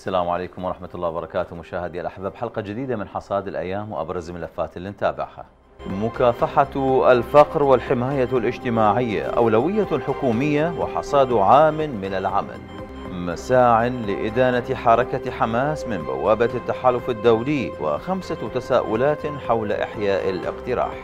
السلام عليكم ورحمة الله وبركاته مشاهدي الأحباب حلقة جديدة من حصاد الأيام وأبرز الملفات اللي نتابعها مكافحة الفقر والحماية الاجتماعية أولوية حكومية وحصاد عام من العمل مساع لإدانة حركة حماس من بوابة التحالف الدولي وخمسة تساؤلات حول إحياء الاقتراح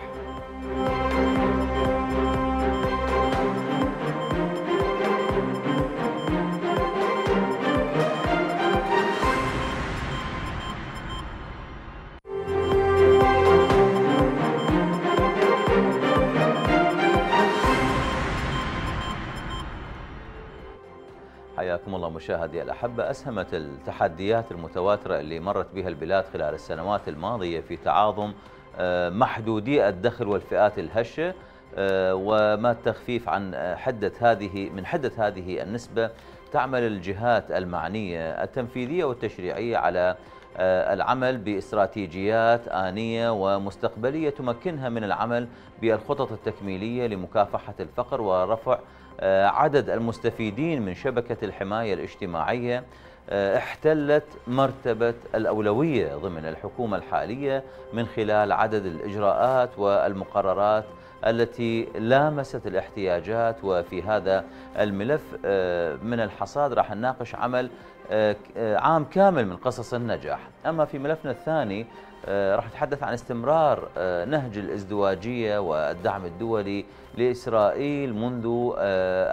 مشاهدي الأحبة أسهمت التحديات المتواترة اللي مرت بها البلاد خلال السنوات الماضية في تعاظم آه، محدودي الدخل والفئات الهشة آه، وما التخفيف عن حدة هذه من حدة هذه النسبة تعمل الجهات المعنية التنفيذية والتشريعية على آه، العمل باستراتيجيات آنية ومستقبلية تمكنها من العمل بالخطط التكميلية لمكافحة الفقر ورفع آه، عدد المستفيدين من شبكة الحماية الاجتماعية آه، احتلت مرتبة الأولوية ضمن الحكومة الحالية من خلال عدد الإجراءات والمقررات التي لامست الاحتياجات وفي هذا الملف آه، من الحصاد راح نناقش عمل آه، آه، عام كامل من قصص النجاح أما في ملفنا الثاني راح نتحدث عن استمرار نهج الازدواجية والدعم الدولي لإسرائيل منذ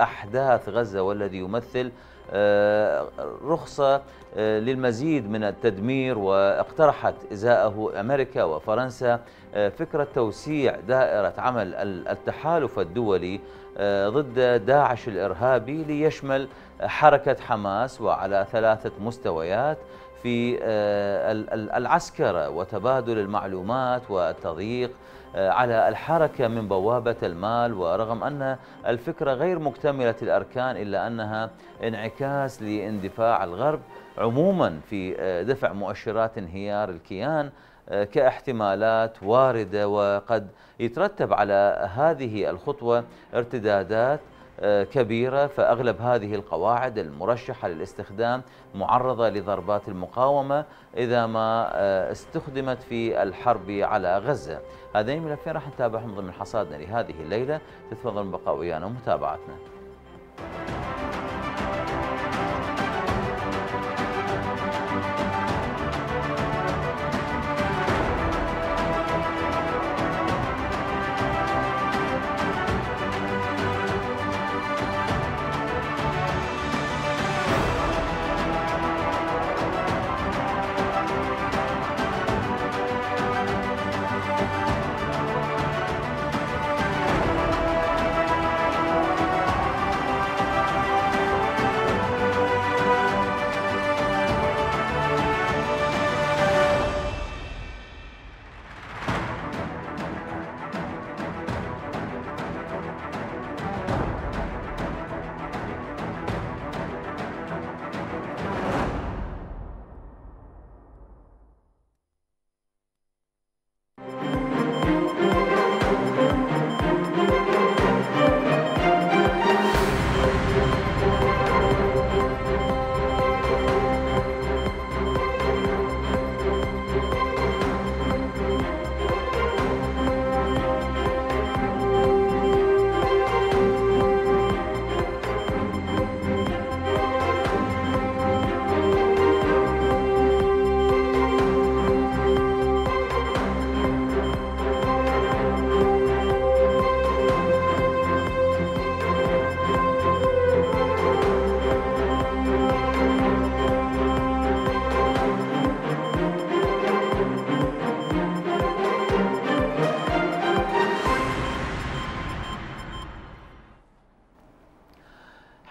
أحداث غزة والذي يمثل آه، رخصة آه، للمزيد من التدمير واقترحت إزاءه أمريكا وفرنسا آه، فكرة توسيع دائرة عمل التحالف الدولي ضد داعش الإرهابي ليشمل حركة حماس وعلى ثلاثة مستويات في العسكرة وتبادل المعلومات والتضييق آه، على الحركة من بوابة المال ورغم أن الفكرة غير مكتملة الأركان إلا أنها انعكاس لاندفاع الغرب عموما في آه، دفع مؤشرات انهيار الكيان آه، كاحتمالات واردة وقد يترتب على هذه الخطوة ارتدادات آه، كبيرة فأغلب هذه القواعد المرشحة للاستخدام معرضة لضربات المقاومة إذا ما آه، استخدمت في الحرب على غزة هذين الملفين راح نتابعهم ضمن حصادنا لهذه الليلة تتفضل البقاء ويانا ومتابعتنا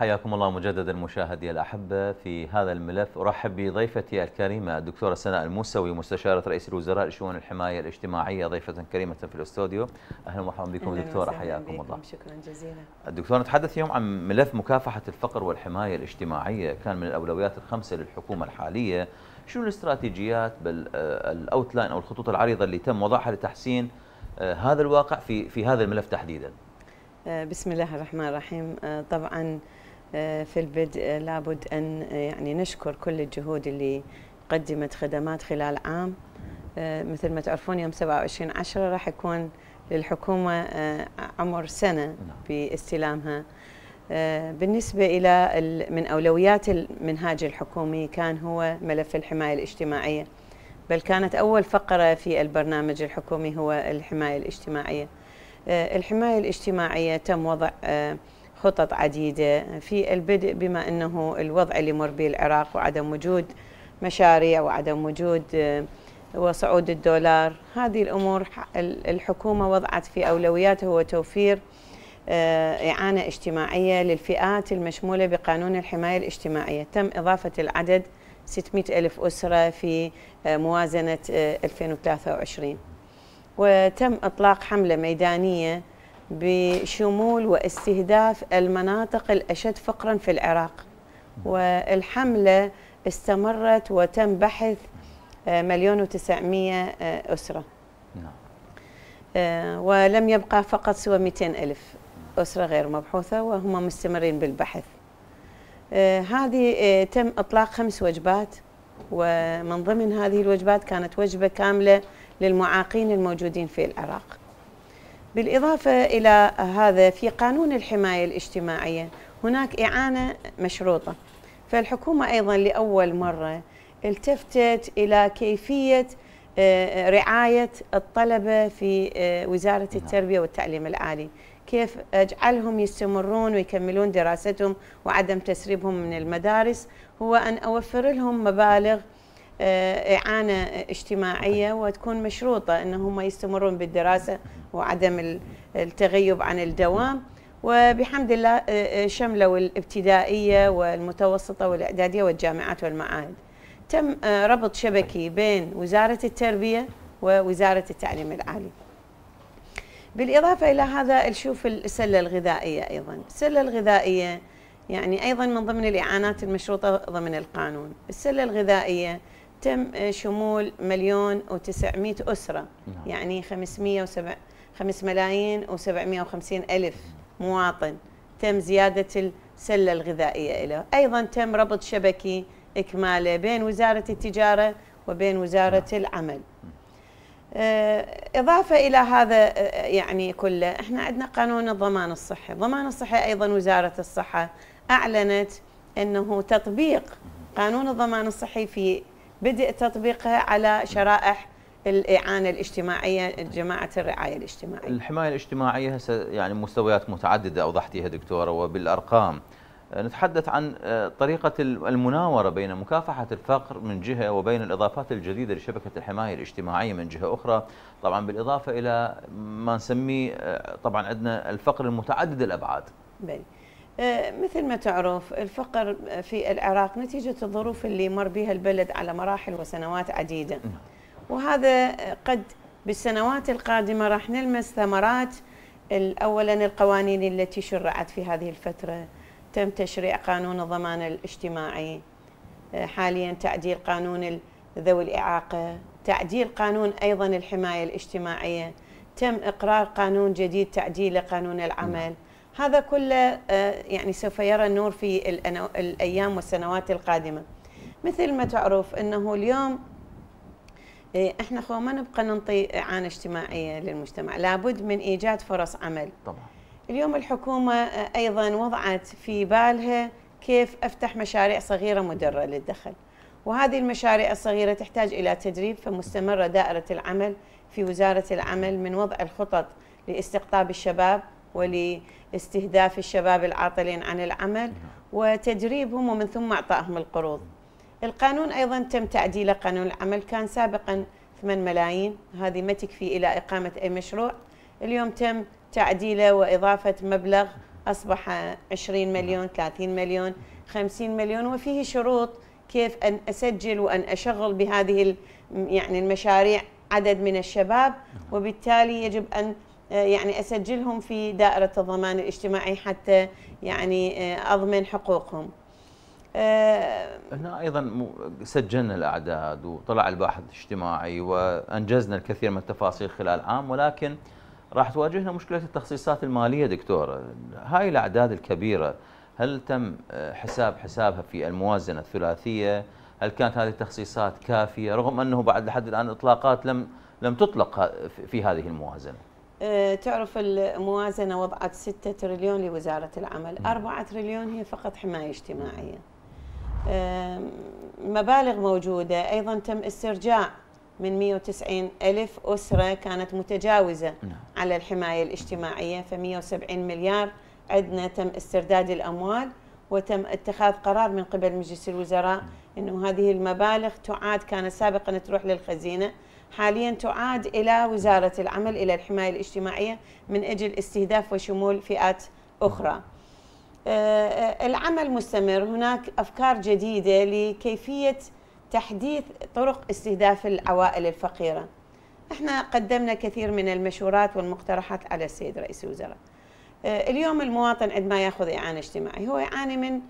حياكم الله مجددا مشاهدي الأحبة في هذا الملف أرحب بضيفتي الكريمة الدكتورة سناء الموسوي مستشارة رئيس الوزراء لشؤون الحماية الاجتماعية ضيفة كريمة في الاستوديو أهلا ومرحبا بكم دكتورة حياكم الله شكرا جزيلا الدكتورة نتحدث اليوم عن ملف مكافحة الفقر والحماية الاجتماعية كان من الأولويات الخمسة للحكومة الحالية شو الاستراتيجيات بل آه، الأوتلاين أو الخطوط العريضة اللي تم وضعها لتحسين آه، هذا الواقع في في هذا الملف تحديدا آه، بسم الله الرحمن الرحيم طبعا آه، في البدء آه، لابد أن آه، يعني نشكر كل الجهود اللي قدمت خدمات خلال عام مثل ما تعرفون يوم 27 عشرة راح يكون للحكومة عمر سنة نعم. باستلامها بالنسبة إلى من أولويات المنهاج الحكومي كان هو ملف الحماية الاجتماعية بل كانت أول فقرة في البرنامج الحكومي هو الحماية الاجتماعية الحماية الاجتماعية تم وضع خطط عديدة في البدء بما أنه الوضع اللي مر به العراق وعدم وجود مشاريع وعدم وجود آه، وصعود الدولار هذه الأمور الحكومة وضعت في أولوياتها هو توفير آه، إعانة اجتماعية للفئات المشمولة بقانون الحماية الاجتماعية تم إضافة العدد 600 ألف أسرة في آه، موازنة 2023 وتم إطلاق حملة ميدانية بشمول واستهداف المناطق الأشد فقرا في العراق والحملة استمرت وتم بحث آه، مليون وتسعمية آه، أسرة نعم. آه، ولم يبقى فقط سوى 200 ألف أسرة غير مبحوثة وهم مستمرين بالبحث هذه تم إطلاق خمس وجبات ومن ضمن هذه الوجبات كانت وجبة كاملة للمعاقين الموجودين في العراق بالإضافة إلى هذا في قانون الحماية الاجتماعية هناك إعانة مشروطة فالحكومة أيضا لأول مرة التفتت إلى كيفية آه، رعاية الطلبة في آه، وزارة نعم. التربية والتعليم العالي كيف أجعلهم يستمرون ويكملون دراستهم وعدم تسريبهم من المدارس هو أن أوفر لهم مبالغ آه، إعانة اجتماعية وتكون مشروطة أن هم يستمرون بالدراسة وعدم التغيب عن الدوام وبحمد الله آه، آه، شملوا الابتدائية والمتوسطة والإعدادية والجامعات والمعاهد تم ربط شبكي بين وزارة التربية ووزارة التعليم العالي بالإضافة إلى هذا نشوف السلة الغذائية أيضا السلة الغذائية يعني أيضا من ضمن الإعانات المشروطة ضمن القانون السلة الغذائية تم آه، شمول مليون و900 أسرة نعم. يعني 507 5 ملايين و750 ألف مواطن تم زيادة السلة الغذائية له أيضا تم ربط شبكي إكماله بين وزارة التجارة وبين وزارة نعم. العمل آه، إضافة إلى هذا آه، يعني كله إحنا عندنا قانون الضمان الصحي الضمان الصحي أيضا وزارة الصحة أعلنت أنه تطبيق قانون الضمان الصحي في بدء تطبيقها على شرائح الاعانه الاجتماعيه جماعه الرعايه الاجتماعيه. الحمايه الاجتماعيه هسه يعني مستويات متعدده اوضحتيها دكتوره وبالارقام. نتحدث عن آه، طريقة المناورة بين مكافحة الفقر من جهة وبين الإضافات الجديدة لشبكة الحماية الاجتماعية من جهة أخرى طبعا بالإضافة إلى ما نسميه آه، طبعا عندنا الفقر المتعدد الأبعاد بي. آه، مثل ما تعرف الفقر في العراق نتيجة الظروف اللي مر بها البلد على مراحل وسنوات عديدة نعم. وهذا قد بالسنوات القادمة راح نلمس ثمرات أولا القوانين التي شرعت في هذه الفترة تم تشريع قانون الضمان الاجتماعي آه، حاليا تعديل قانون ذوي الإعاقة تعديل قانون أيضا الحماية الاجتماعية تم إقرار قانون جديد تعديل قانون العمل م. هذا كله آه، يعني سوف يرى النور في الأيام والسنوات القادمة مثل ما تعرف أنه اليوم آه، احنا خو ما نبقى ننطي اعانه اجتماعيه للمجتمع، لابد من ايجاد فرص عمل. طبعا. اليوم الحكومه آه، ايضا وضعت في بالها كيف افتح مشاريع صغيره مدره للدخل. وهذه المشاريع الصغيره تحتاج الى تدريب فمستمره دائره العمل في وزاره العمل من وضع الخطط لاستقطاب الشباب ولاستهداف الشباب العاطلين عن العمل نعم. وتدريبهم ومن ثم اعطائهم القروض. القانون ايضا تم تعديله قانون العمل كان سابقا 8 ملايين هذه ما تكفي الى اقامه اي مشروع. اليوم تم تعديله واضافه مبلغ اصبح 20 نعم. مليون 30 مليون 50 مليون وفيه شروط كيف ان اسجل وان اشغل بهذه يعني المشاريع عدد من الشباب نعم. وبالتالي يجب ان يعني اسجلهم في دائره الضمان الاجتماعي حتى يعني آه، اضمن حقوقهم. آه، هنا ايضا سجلنا الاعداد وطلع الباحث الاجتماعي وانجزنا الكثير من التفاصيل خلال عام ولكن راح تواجهنا مشكله التخصيصات الماليه دكتوره، هاي الاعداد الكبيره هل تم آه، حساب حسابها في الموازنه الثلاثيه؟ هل كانت هذه التخصيصات كافيه رغم انه بعد لحد الان اطلاقات لم لم تطلق في هذه الموازنه؟ آه، تعرف الموازنة وضعت 6 تريليون لوزارة العمل 4 تريليون هي فقط حماية اجتماعية آه، مبالغ موجودة أيضا تم استرجاع من 190 ألف أسرة كانت متجاوزة نعم. على الحماية الاجتماعية ف 170 مليار عندنا تم استرداد الأموال وتم اتخاذ قرار من قبل مجلس الوزراء نعم. انه هذه المبالغ تعاد كانت سابقا تروح للخزينه حاليا تعاد الى وزاره العمل الى الحمايه الاجتماعيه من اجل استهداف وشمول فئات اخرى. آه، آه، العمل مستمر هناك افكار جديده لكيفيه تحديث طرق استهداف العوائل الفقيره. احنا قدمنا كثير من المشورات والمقترحات على السيد رئيس الوزراء. آه، اليوم المواطن عندما ياخذ اعانه اجتماعي هو يعاني من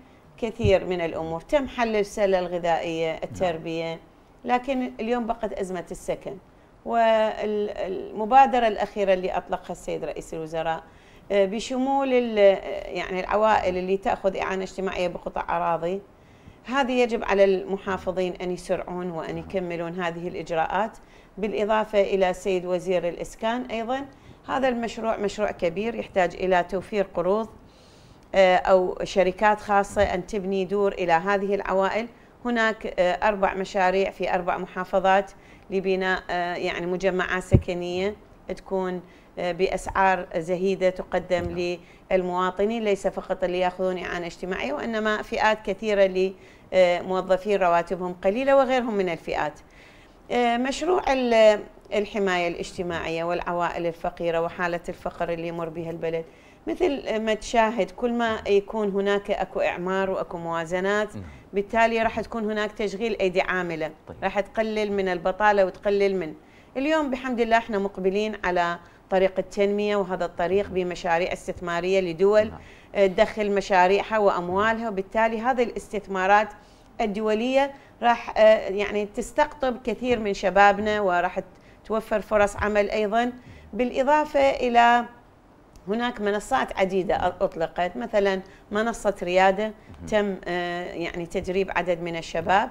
كثير من الامور تم حل السله الغذائيه التربيه نعم. لكن اليوم بقت ازمه السكن والمبادره الاخيره اللي اطلقها السيد رئيس الوزراء آه، بشمول آه، يعني العوائل اللي تاخذ اعانه اجتماعيه بقطع اراضي هذه يجب على المحافظين ان يسرعون وان نعم. يكملون هذه الاجراءات بالاضافه الى السيد وزير الاسكان ايضا هذا المشروع مشروع كبير يحتاج الى توفير قروض آه، أو شركات خاصة أن تبني دور إلى هذه العوائل هناك آه، أربع مشاريع في أربع محافظات لبناء آه، يعني مجمعات سكنية تكون بأسعار زهيدة تقدم نعم. للمواطنين ليس فقط اللي يأخذون إعانة اجتماعية وإنما فئات كثيرة لموظفين رواتبهم قليلة وغيرهم من الفئات مشروع الحماية الاجتماعية والعوائل الفقيرة وحالة الفقر اللي يمر بها البلد مثل ما تشاهد كل ما يكون هناك اكو اعمار واكو موازنات بالتالي راح تكون هناك تشغيل ايدي عامله طيب. راح تقلل من البطاله وتقلل من اليوم بحمد الله احنا مقبلين على طريق التنميه وهذا الطريق بمشاريع استثماريه لدول نعم. آه، تدخل مشاريعها واموالها وبالتالي هذه الاستثمارات الدوليه راح آه، يعني تستقطب كثير من شبابنا وراح توفر فرص عمل ايضا بالاضافه الى هناك منصات عديدة أطلقت مثلا منصة ريادة تم آه، يعني تدريب عدد من الشباب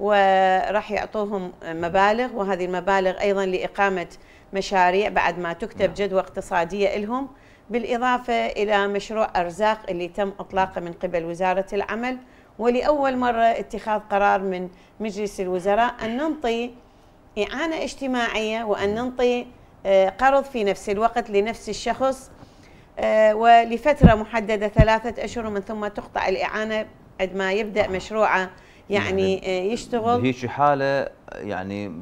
وراح يعطوهم مبالغ وهذه المبالغ أيضا لإقامة مشاريع بعد ما تكتب نعم. جدوى اقتصادية لهم بالإضافة إلى مشروع أرزاق اللي تم إطلاقه نعم. من قبل وزارة العمل ولأول مرة اتخاذ قرار من مجلس الوزراء أن ننطي إعانة اجتماعية وأن ننطي آه، قرض في نفس الوقت لنفس الشخص آه، ولفترة محددة ثلاثة أشهر ومن ثم تقطع الإعانة ما يبدأ نعم. مشروعه يعني, يعني يشتغل هيك حالة يعني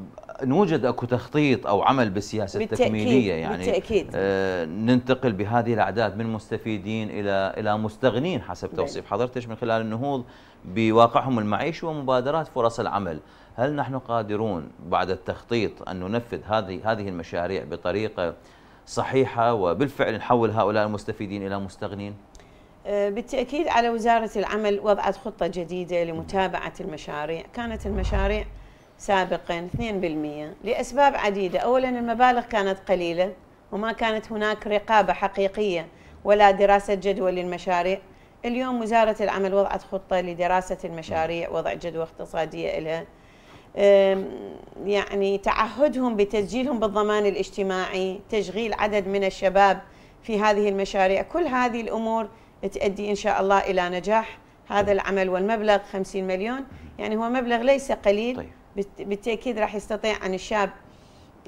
نوجد اكو تخطيط او عمل بالسياسه التكميليه يعني بالتأكيد. آه ننتقل بهذه الاعداد من مستفيدين الى الى مستغنين حسب نعم. توصيف حضرتك من خلال النهوض بواقعهم المعيشي ومبادرات فرص العمل، هل نحن قادرون بعد التخطيط ان ننفذ هذه هذه المشاريع بطريقه صحيحة وبالفعل نحول هؤلاء المستفيدين إلى مستغنين؟ أه، بالتأكيد على وزارة العمل وضعت خطة جديدة لمتابعة المشاريع كانت المشاريع سابقا 2% لأسباب عديدة أولا المبالغ كانت قليلة وما كانت هناك رقابة حقيقية ولا دراسة جدوى للمشاريع اليوم وزارة العمل وضعت خطة لدراسة المشاريع وضع جدوى اقتصادية لها يعني تعهدهم بتسجيلهم بالضمان الاجتماعي تشغيل عدد من الشباب في هذه المشاريع كل هذه الأمور تؤدي إن شاء الله إلى نجاح هذا طيب. العمل والمبلغ 50 مليون يعني هو مبلغ ليس قليل طيب. بالتأكيد راح يستطيع أن الشاب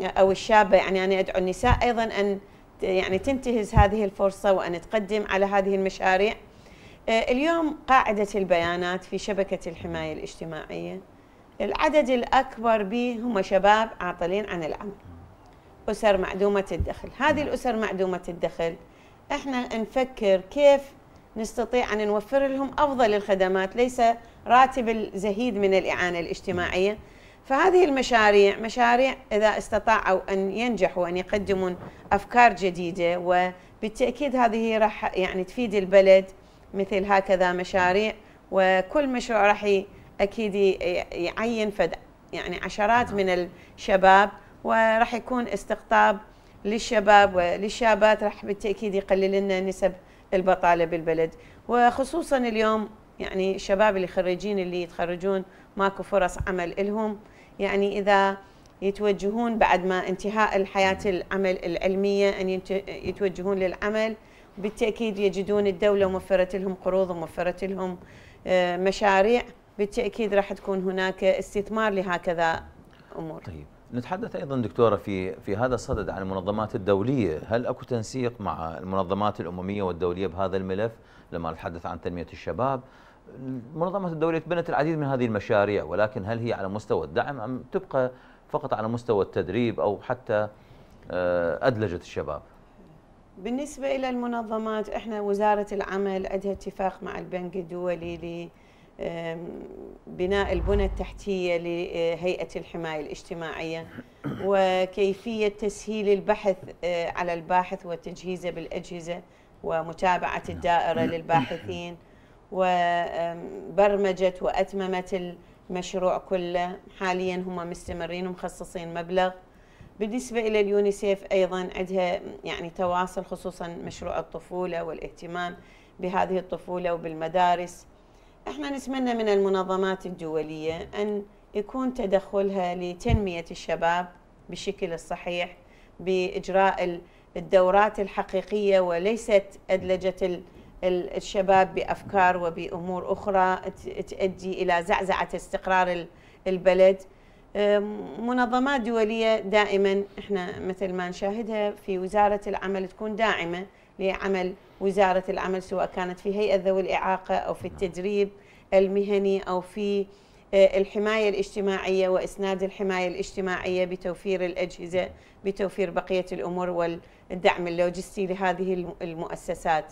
أو الشابة يعني أنا أدعو النساء أيضا أن يعني تنتهز هذه الفرصة وأن تقدم على هذه المشاريع أه، اليوم قاعدة البيانات في شبكة الحماية الاجتماعية العدد الأكبر به هم شباب عاطلين عن العمل أسر معدومة الدخل هذه الأسر معدومة الدخل احنا نفكر كيف نستطيع أن نوفر لهم أفضل الخدمات ليس راتب الزهيد من الإعانة الاجتماعية فهذه المشاريع مشاريع إذا استطاعوا أن ينجحوا أن يقدموا أفكار جديدة وبالتأكيد هذه راح يعني تفيد البلد مثل هكذا مشاريع وكل مشروع راح اكيد يعين فد يعني عشرات نعم. من الشباب وراح يكون استقطاب للشباب وللشابات راح بالتاكيد يقلل لنا نسب البطاله بالبلد وخصوصا اليوم يعني الشباب اللي خريجين اللي يتخرجون ماكو فرص عمل الهم يعني اذا يتوجهون بعد ما انتهاء الحياه نعم. العمل العلميه ان يتوجهون للعمل بالتاكيد يجدون الدوله موفره لهم قروض وموفره لهم آه، مشاريع بالتاكيد راح تكون هناك استثمار لهكذا امور طيب نتحدث ايضا دكتوره في في هذا الصدد عن المنظمات الدوليه، هل اكو تنسيق مع المنظمات الامميه والدوليه بهذا الملف لما نتحدث عن تنميه الشباب؟ المنظمات الدوليه بنت العديد من هذه المشاريع ولكن هل هي على مستوى الدعم ام تبقى فقط على مستوى التدريب او حتى آه، ادلجه الشباب؟ بالنسبه الى المنظمات احنا وزاره العمل عندها اتفاق مع البنك الدولي بناء البنى التحتية لهيئة الحماية الاجتماعية وكيفية تسهيل البحث آه، على الباحث وتجهيزه بالأجهزة ومتابعة الدائرة للباحثين وبرمجت وأتممت المشروع كله حاليا هم مستمرين ومخصصين مبلغ بالنسبة إلى اليونيسيف أيضا عندها يعني تواصل خصوصا مشروع الطفولة والاهتمام بهذه الطفولة وبالمدارس احنا نتمنى من المنظمات الدولية أن يكون تدخلها لتنمية الشباب بالشكل الصحيح بإجراء الدورات الحقيقية وليست أدلجة الشباب بأفكار وبأمور أخرى تؤدي إلى زعزعة استقرار البلد منظمات دولية دائما احنا مثل ما نشاهدها في وزارة العمل تكون داعمة لعمل وزارة العمل سواء كانت في هيئة ذوي الإعاقة أو في نعم. التدريب المهني أو في آه، الحماية الاجتماعية وإسناد الحماية الاجتماعية بتوفير الأجهزة بتوفير بقية الأمور والدعم اللوجستي لهذه المؤسسات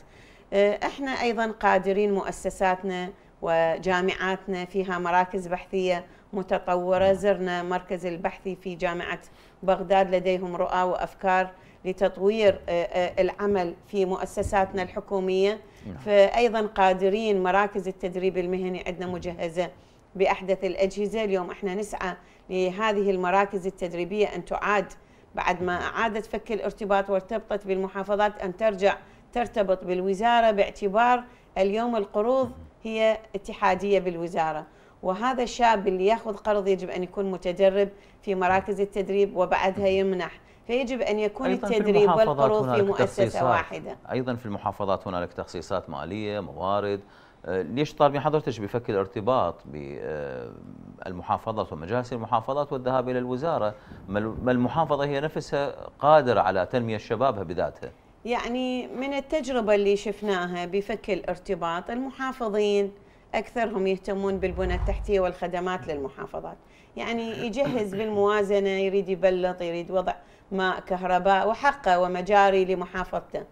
آه، احنا أيضا قادرين مؤسساتنا وجامعاتنا فيها مراكز بحثية متطورة نعم. زرنا مركز البحثي في جامعة بغداد لديهم رؤى وأفكار لتطوير آه، آه، العمل في مؤسساتنا الحكومية نعم. فأيضا قادرين مراكز التدريب المهني عندنا مجهزة بأحدث الأجهزة اليوم احنا نسعى لهذه المراكز التدريبية أن تعاد بعد ما أعادت فك الارتباط وارتبطت بالمحافظات أن ترجع ترتبط بالوزارة باعتبار اليوم القروض هي اتحادية بالوزارة وهذا الشاب اللي ياخذ قرض يجب أن يكون متدرب في مراكز التدريب وبعدها يمنح فيجب أن يكون التدريب والقروض في مؤسسة واحدة أيضا في المحافظات هنالك تخصيصات مالية موارد آه، ليش طالبين حضرتك بفك الارتباط بالمحافظات ومجالس المحافظات والذهاب الى الوزاره ما المحافظه هي نفسها قادره على تنميه شبابها بذاتها يعني من التجربه اللي شفناها بفك الارتباط المحافظين أكثرهم يهتمون بالبنى التحتية والخدمات للمحافظات يعني يجهز بالموازنة يريد يبلط يريد وضع ماء كهرباء وحقه ومجاري لمحافظته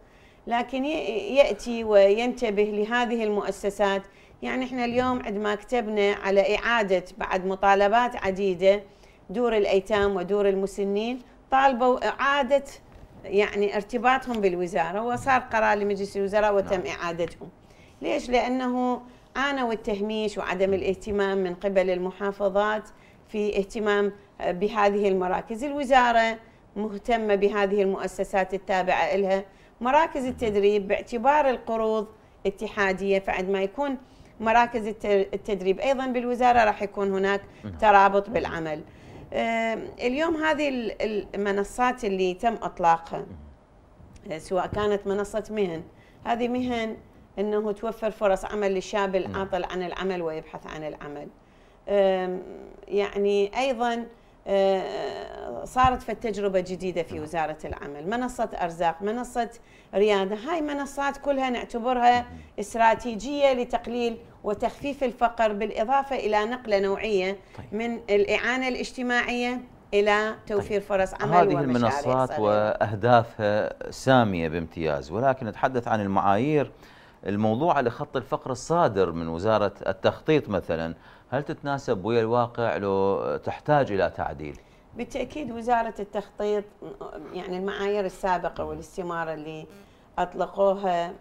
لكن يأتي وينتبه لهذه المؤسسات يعني احنا اليوم عندما كتبنا على إعادة بعد مطالبات عديدة دور الأيتام ودور المسنين طالبوا إعادة يعني ارتباطهم بالوزارة وصار قرار لمجلس الوزراء وتم نعم. إعادتهم ليش؟ لأنه عانوا التهميش وعدم الاهتمام من قبل المحافظات في اهتمام آه، بهذه المراكز الوزارة مهتمة بهذه المؤسسات التابعة لها مراكز التدريب باعتبار القروض اتحادية فعندما يكون مراكز التدريب أيضا بالوزارة راح يكون هناك نعم. ترابط بالعمل آه، اليوم هذه المنصات اللي تم إطلاقها آه، سواء كانت منصة مهن هذه مهن انه توفر فرص عمل للشاب العاطل عن العمل ويبحث عن العمل يعني ايضا أه، صارت في التجربة جديدة في وزارة العمل منصة أرزاق منصة ريادة هاي منصات كلها نعتبرها استراتيجية لتقليل وتخفيف الفقر بالإضافة إلى نقلة نوعية طيب. من الإعانة الاجتماعية إلى توفير طيب. فرص عمل هذه المنصات وأهدافها سامية بامتياز ولكن نتحدث عن المعايير الموضوع على خط الفقر الصادر من وزارة التخطيط مثلا هل تتناسب ويا الواقع لو تحتاج إلى تعديل؟ بالتأكيد وزارة التخطيط يعني المعايير السابقة والاستمارة اللي أطلقوها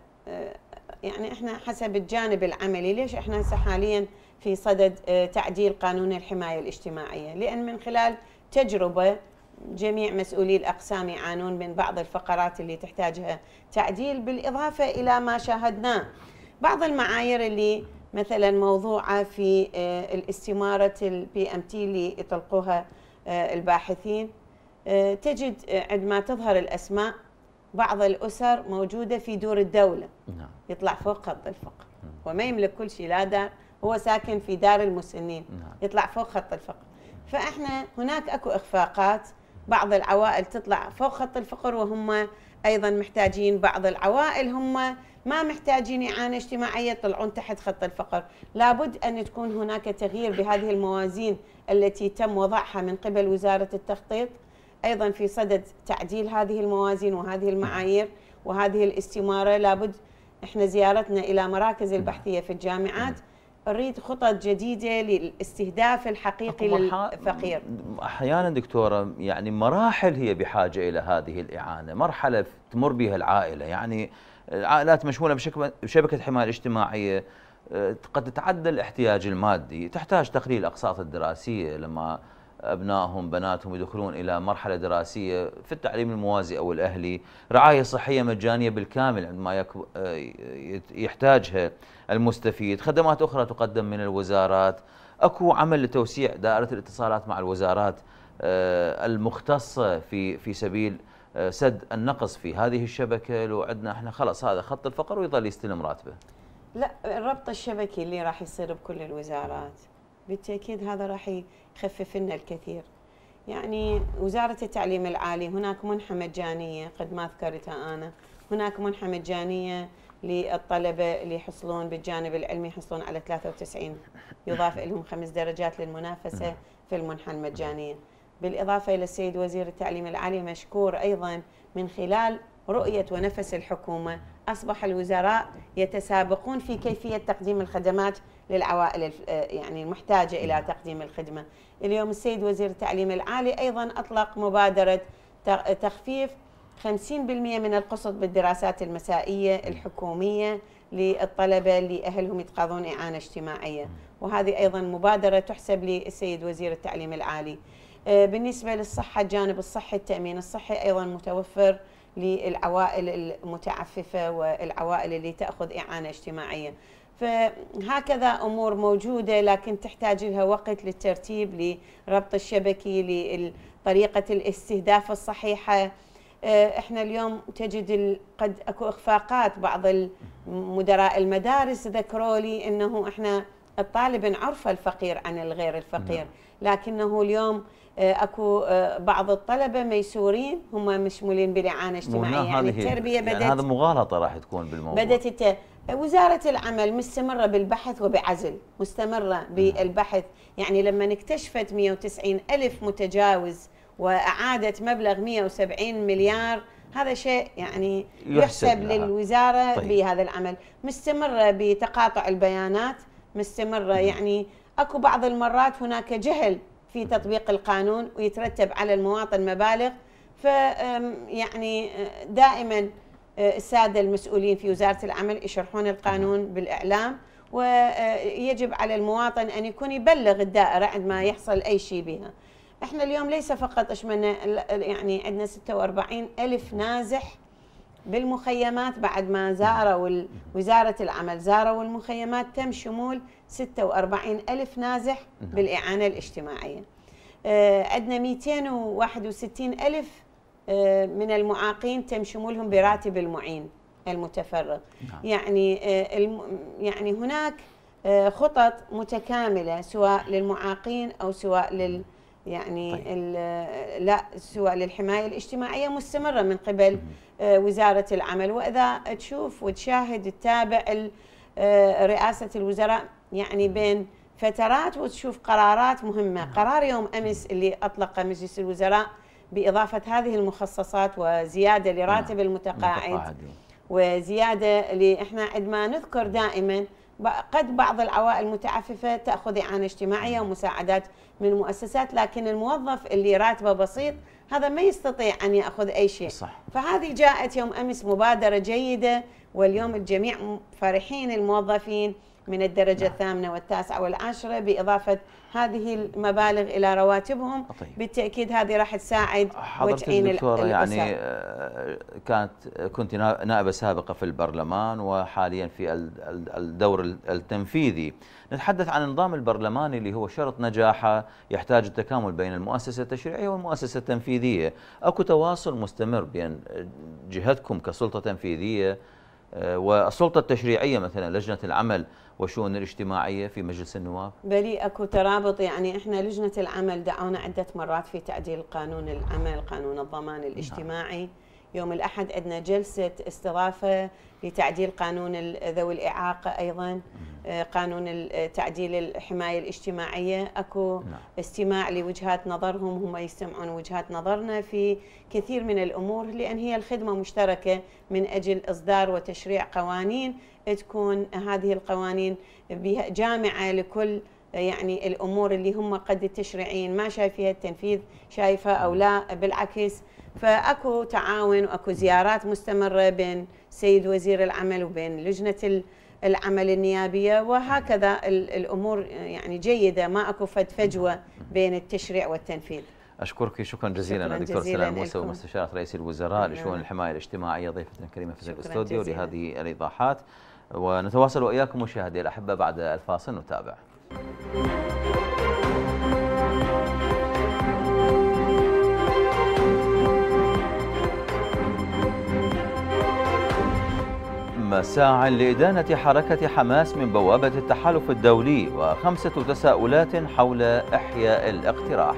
يعني احنا حسب الجانب العملي ليش احنا حاليا في صدد تعديل قانون الحماية الاجتماعية لأن من خلال تجربة جميع مسؤولي الأقسام يعانون من بعض الفقرات اللي تحتاجها تعديل بالإضافة إلى ما شاهدناه بعض المعايير اللي مثلا موضوعة في آه، الاستمارة البي ام تي اللي يطلقوها آه، الباحثين آه، تجد عندما تظهر الأسماء بعض الأسر موجودة في دور الدولة نعم. يطلع فوق خط الفقر نعم. وما يملك كل شيء لا دار هو ساكن في دار المسنين نعم. يطلع فوق خط الفقر فاحنا هناك اكو اخفاقات بعض العوائل تطلع فوق خط الفقر وهم ايضا محتاجين بعض العوائل هم ما محتاجين إعانة اجتماعية يطلعون تحت خط الفقر لابد أن تكون هناك تغيير بهذه الموازين التي تم وضعها من قبل وزارة التخطيط أيضا في صدد تعديل هذه الموازين وهذه المعايير وهذه الاستمارة لابد إحنا زيارتنا إلى مراكز البحثية في الجامعات اريد خطط جديده للاستهداف الحقيقي للفقير احيانا دكتوره يعني مراحل هي بحاجه الى هذه الاعانه مرحله تمر بها العائله يعني العائلات مشموله بشبكه حمايه الاجتماعيه آه، قد تتعدى الاحتياج المادي تحتاج تقليل الاقساط الدراسيه لما أبنائهم بناتهم يدخلون إلى مرحلة دراسية في التعليم الموازي أو الأهلي رعاية صحية مجانية بالكامل عندما يحتاجها المستفيد خدمات أخرى تقدم من الوزارات أكو عمل لتوسيع دائرة الاتصالات مع الوزارات آه، المختصة في في سبيل آه، سد النقص في هذه الشبكة لو عندنا احنا خلاص هذا خط الفقر ويظل يستلم راتبه لا الربط الشبكي اللي راح يصير بكل الوزارات بالتاكيد هذا راح يخفف لنا الكثير يعني وزاره التعليم العالي هناك منحه مجانيه قد ما ذكرتها انا هناك منحه مجانيه للطلبه اللي يحصلون بالجانب العلمي يحصلون على 93 يضاف لهم خمس درجات للمنافسه في المنحه المجانيه بالاضافه الى السيد وزير التعليم العالي مشكور ايضا من خلال رؤيه ونفس الحكومه اصبح الوزراء يتسابقون في كيفيه تقديم الخدمات للعوائل آه، يعني المحتاجة إلى نعم. تقديم الخدمة اليوم السيد وزير التعليم العالي أيضا أطلق مبادرة تخفيف 50% من القسط بالدراسات المسائية نعم. الحكومية للطلبة اللي أهلهم يتقاضون إعانة اجتماعية نعم. وهذه أيضا مبادرة تحسب للسيد وزير التعليم العالي آه، بالنسبة للصحة الجانب الصحي التأمين الصحي أيضا متوفر للعوائل المتعففة والعوائل اللي تأخذ إعانة اجتماعية فهكذا امور موجوده لكن تحتاج لها وقت للترتيب لربط الشبكي لطريقه الاستهداف الصحيحه آه، احنا اليوم تجد قد اكو اخفاقات بعض مدراء المدارس ذكروا لي انه احنا الطالب انعرف الفقير عن الغير الفقير نعم. لكنه اليوم آه، اكو آه، بعض الطلبه ميسورين هم مشمولين بالاعانه اجتماعيه يعني التربيه بدت يعني هذا مغالطه راح تكون بالموضوع بدت وزارة العمل مستمرة بالبحث وبعزل مستمرة نعم. بالبحث يعني لما اكتشفت 190 ألف متجاوز وأعادت مبلغ 170 مليار هذا شيء يعني يحسب, للوزارة طيب. بهذا العمل مستمرة بتقاطع البيانات مستمرة نعم. يعني أكو بعض المرات هناك جهل في تطبيق القانون ويترتب على المواطن مبالغ ف يعني دائما آه، الساده المسؤولين في وزاره العمل يشرحون القانون نعم. بالاعلام ويجب على المواطن ان يكون يبلغ الدائره عندما نعم. يحصل اي شيء بها. احنا اليوم ليس فقط اشمنا يعني عندنا 46 الف نازح بالمخيمات بعد ما زاروا وزارة العمل زاروا المخيمات تم شمول 46 ألف نازح نعم. بالإعانة الاجتماعية آه، عندنا 261 ألف آه، من المعاقين تم شمولهم براتب المعين المتفرغ نعم. يعني آه، يعني هناك آه، خطط متكامله سواء للمعاقين او سواء لل يعني طيب. لا سواء للحمايه الاجتماعيه مستمره من قبل وزاره العمل واذا تشوف وتشاهد تتابع رئاسه الوزراء يعني بين فترات وتشوف قرارات مهمه نعم. قرار يوم امس اللي اطلقه مجلس الوزراء باضافه هذه المخصصات وزياده لراتب نعم، المتقاعد وزياده احنا عندما نذكر دائما قد بعض العوائل المتعففه تاخذ اعانه اجتماعيه نعم. ومساعدات من المؤسسات لكن الموظف اللي راتبه بسيط هذا ما يستطيع ان ياخذ اي شيء صح. فهذه جاءت يوم امس مبادره جيده واليوم الجميع فرحين الموظفين من الدرجة نعم. الثامنة والتاسعة والعاشرة بإضافة هذه المبالغ إلى رواتبهم طيب. بالتأكيد هذه راح تساعد وتعين يعني، الأسر يعني كانت كنت نائبة سابقة في البرلمان وحاليا في الدور التنفيذي نتحدث عن النظام البرلماني اللي هو شرط نجاحه يحتاج التكامل بين المؤسسة التشريعية والمؤسسة التنفيذية أكو تواصل مستمر بين جهتكم كسلطة تنفيذية آه، والسلطة التشريعية مثلا لجنة العمل والشؤون الاجتماعية في مجلس النواب؟ بلي أكو ترابط يعني إحنا لجنة العمل دعونا عدة مرات في تعديل قانون العمل قانون الضمان الاجتماعي نعم. يوم الأحد عندنا جلسة استضافة لتعديل قانون ذوي الإعاقة أيضا آه، قانون تعديل الحماية الاجتماعية أكو نعم. استماع لوجهات نظرهم هم يستمعون وجهات نظرنا في كثير من الأمور لأن هي الخدمة مشتركة من أجل إصدار وتشريع قوانين تكون هذه القوانين بها جامعة لكل يعني الامور اللي هم قد التشريعيين ما شايفيها التنفيذ شايفها او لا بالعكس فاكو تعاون واكو زيارات مستمره بين سيد وزير العمل وبين لجنة العمل النيابية وهكذا الأمور يعني جيدة ما أكو فد فجوة بين التشريع والتنفيذ أشكرك شكرا جزيلا شكرا دكتور سلام موسى ومستشارة رئيس الوزراء نعم. لشؤون الحماية الاجتماعية ضيفتنا الكريمة في الاستوديو لهذه الإيضاحات ونتواصل وإياكم مشاهدي الأحبة بعد الفاصل نتابع ساع لإدانة حركة حماس من بوابة التحالف الدولي وخمسة تساؤلات حول إحياء الاقتراح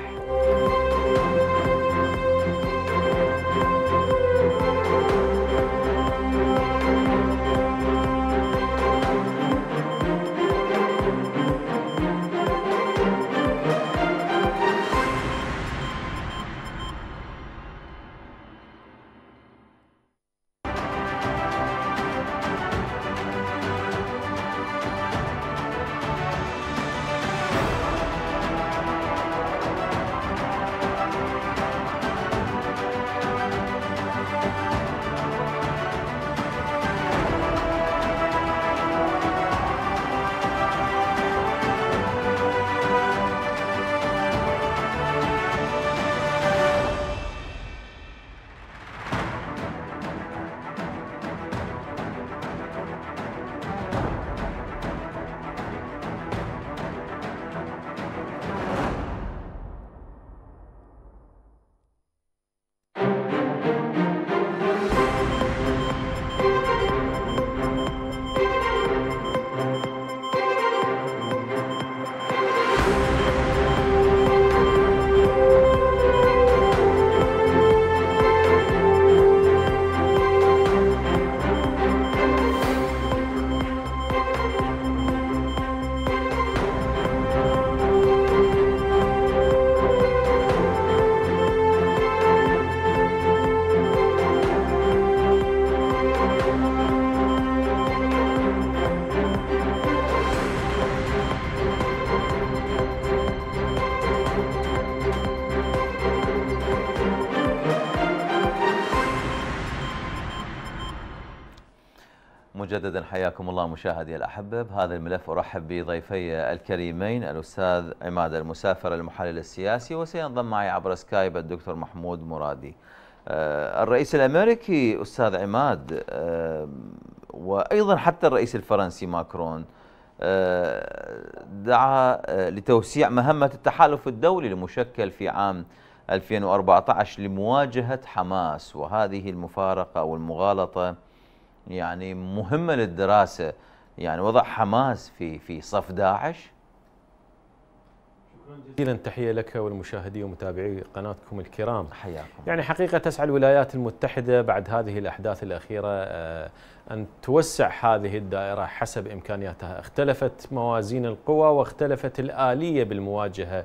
مجددا حياكم الله مشاهدي الأحبة بهذا الملف أرحب بضيفي الكريمين الأستاذ عماد المسافر المحلل السياسي وسينضم معي عبر سكايب الدكتور محمود مرادي آه، الرئيس الأمريكي أستاذ عماد آه، وأيضا حتى الرئيس الفرنسي ماكرون آه، دعا لتوسيع مهمة التحالف الدولي المشكل في عام 2014 لمواجهة حماس وهذه المفارقة أو المغالطة يعني مهمه للدراسه يعني وضع حماس في في صف داعش جزيلا تحيه لك والمشاهدين ومتابعي قناتكم الكرام حياكم يعني حقيقه تسعى الولايات المتحده بعد هذه الاحداث الاخيره آه، ان توسع هذه الدائره حسب امكانياتها اختلفت موازين القوى واختلفت الاليه بالمواجهه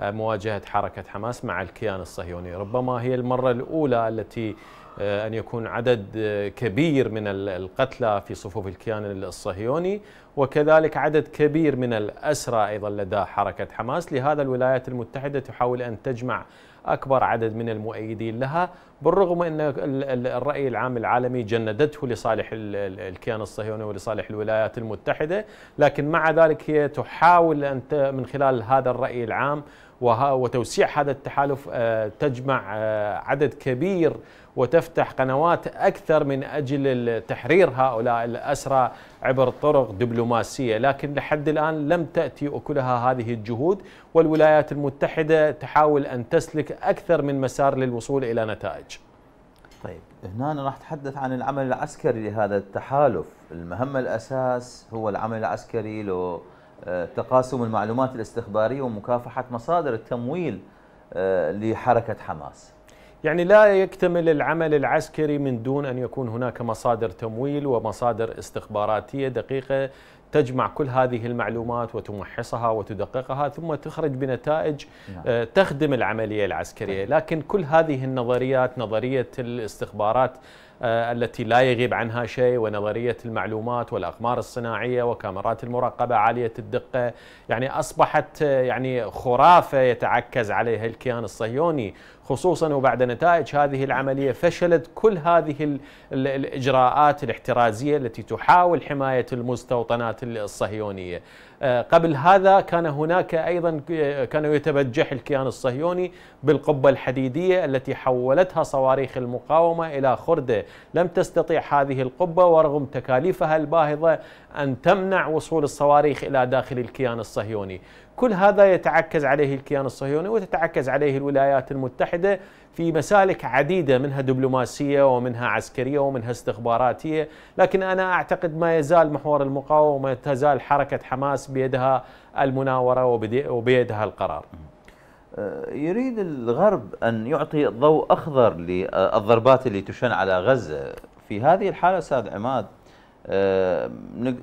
آه، مواجهه حركه حماس مع الكيان الصهيوني ربما هي المره الاولى التي آه، أن يكون عدد آه، كبير من القتلى في صفوف الكيان الصهيوني وكذلك عدد كبير من الأسرى أيضا لدى حركة حماس لهذا الولايات المتحدة تحاول أن تجمع أكبر عدد من المؤيدين لها بالرغم أن الرأي العام العالمي جندته لصالح الكيان الصهيوني ولصالح الولايات المتحدة لكن مع ذلك هي تحاول أن من خلال هذا الرأي العام وتوسيع هذا التحالف آه، تجمع آه، عدد كبير وتفتح قنوات اكثر من اجل تحرير هؤلاء الاسرى عبر طرق دبلوماسيه، لكن لحد الان لم تاتي اكلها هذه الجهود والولايات المتحده تحاول ان تسلك اكثر من مسار للوصول الى نتائج. طيب هنا أنا راح اتحدث عن العمل العسكري لهذا التحالف، المهمه الاساس هو العمل العسكري له تقاسم المعلومات الاستخبارية ومكافحة مصادر التمويل آه، لحركة حماس يعني لا يكتمل العمل العسكري من دون أن يكون هناك مصادر تمويل ومصادر استخباراتية دقيقة تجمع كل هذه المعلومات وتمحصها وتدققها ثم تخرج بنتائج نعم. آه، تخدم العملية العسكرية طيب. لكن كل هذه النظريات نظرية الاستخبارات آه، التي لا يغيب عنها شيء ونظرية المعلومات والأقمار الصناعية وكاميرات المراقبة عالية الدقة يعني أصبحت آه، يعني خرافة يتعكز عليها الكيان الصهيوني خصوصا وبعد نتائج هذه العملية فشلت كل هذه الإجراءات الاحترازية التي تحاول حماية المستوطنات الصهيونية آه، قبل هذا كان هناك ايضا آه، كان يتبجح الكيان الصهيوني بالقبه الحديديه التي حولتها صواريخ المقاومه الى خرده، لم تستطيع هذه القبه ورغم تكاليفها الباهظه ان تمنع وصول الصواريخ الى داخل الكيان الصهيوني، كل هذا يتعكز عليه الكيان الصهيوني وتتعكز عليه الولايات المتحدة في مسالك عديدة منها دبلوماسية ومنها عسكرية ومنها استخباراتية لكن أنا أعتقد ما يزال محور المقاومة تزال حركة حماس بيدها المناورة وبيدها القرار أه، يريد الغرب أن يعطي ضوء أخضر للضربات اللي تشن على غزة في هذه الحالة أستاذ عماد أه،